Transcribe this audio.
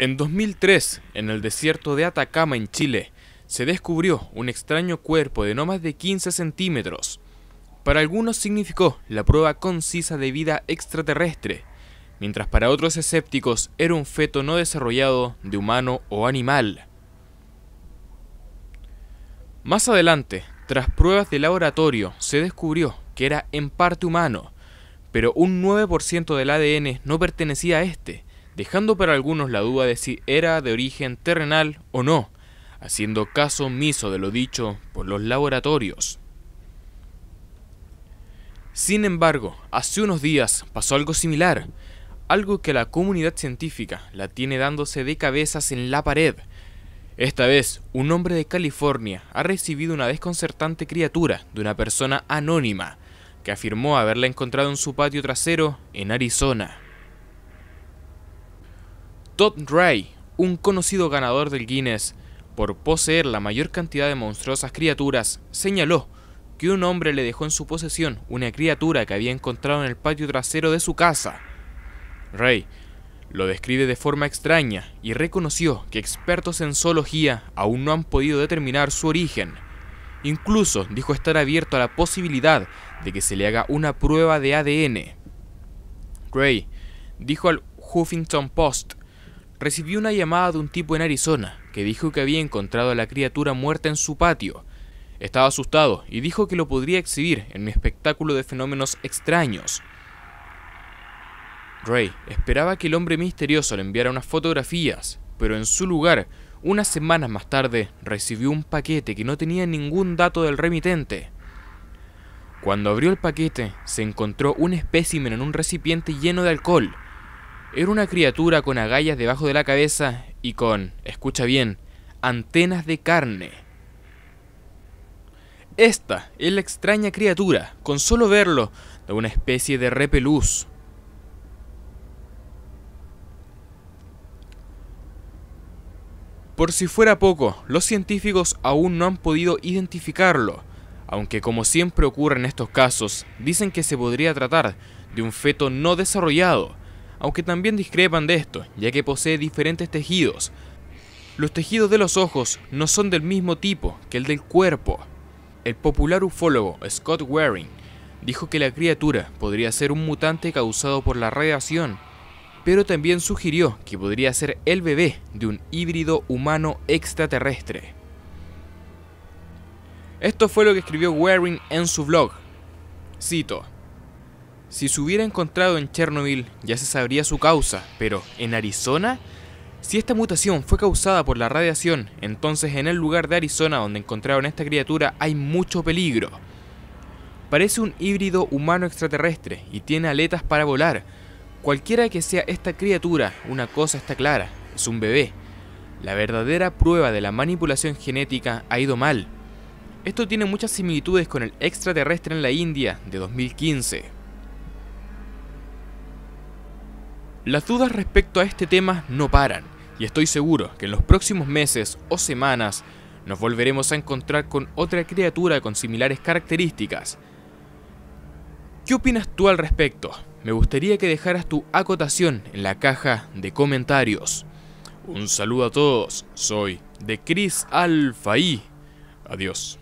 En 2003, en el desierto de Atacama, en Chile, se descubrió un extraño cuerpo de no más de 15 centímetros. Para algunos significó la prueba concisa de vida extraterrestre, mientras para otros escépticos era un feto no desarrollado de humano o animal. Más adelante, tras pruebas de laboratorio, se descubrió que era en parte humano, pero un 9% del ADN no pertenecía a este, dejando para algunos la duda de si era de origen terrenal o no, haciendo caso omiso de lo dicho por los laboratorios. Sin embargo, hace unos días pasó algo similar, algo que la comunidad científica la tiene dándose de cabezas en la pared. Esta vez, un hombre de California ha recibido una desconcertante criatura de una persona anónima que afirmó haberla encontrado en su patio trasero en Arizona. Todd Ray, un conocido ganador del Guinness, por poseer la mayor cantidad de monstruosas criaturas, señaló que un hombre le dejó en su posesión una criatura que había encontrado en el patio trasero de su casa. Ray lo describe de forma extraña y reconoció que expertos en zoología aún no han podido determinar su origen. Incluso dijo estar abierto a la posibilidad de que se le haga una prueba de ADN. Ray dijo al Huffington Post recibió una llamada de un tipo en Arizona que dijo que había encontrado a la criatura muerta en su patio. Estaba asustado y dijo que lo podría exhibir en mi espectáculo de fenómenos extraños. Ray esperaba que el hombre misterioso le enviara unas fotografías, pero en su lugar, unas semanas más tarde, recibió un paquete que no tenía ningún dato del remitente. Cuando abrió el paquete, se encontró un espécimen en un recipiente lleno de alcohol, era una criatura con agallas debajo de la cabeza y con, escucha bien, antenas de carne. Esta es la extraña criatura, con solo verlo, de una especie de repelús. Por si fuera poco, los científicos aún no han podido identificarlo, aunque como siempre ocurre en estos casos, dicen que se podría tratar de un feto no desarrollado, aunque también discrepan de esto, ya que posee diferentes tejidos. Los tejidos de los ojos no son del mismo tipo que el del cuerpo. El popular ufólogo Scott Waring dijo que la criatura podría ser un mutante causado por la radiación, pero también sugirió que podría ser el bebé de un híbrido humano extraterrestre. Esto fue lo que escribió Waring en su blog. Cito, si se hubiera encontrado en Chernobyl, ya se sabría su causa, pero ¿en Arizona? Si esta mutación fue causada por la radiación, entonces en el lugar de Arizona donde encontraron esta criatura hay mucho peligro. Parece un híbrido humano extraterrestre y tiene aletas para volar. Cualquiera que sea esta criatura, una cosa está clara, es un bebé. La verdadera prueba de la manipulación genética ha ido mal. Esto tiene muchas similitudes con el extraterrestre en la India de 2015. Las dudas respecto a este tema no paran, y estoy seguro que en los próximos meses o semanas nos volveremos a encontrar con otra criatura con similares características. ¿Qué opinas tú al respecto? Me gustaría que dejaras tu acotación en la caja de comentarios. Un saludo a todos, soy de Chris Alfaí. Adiós.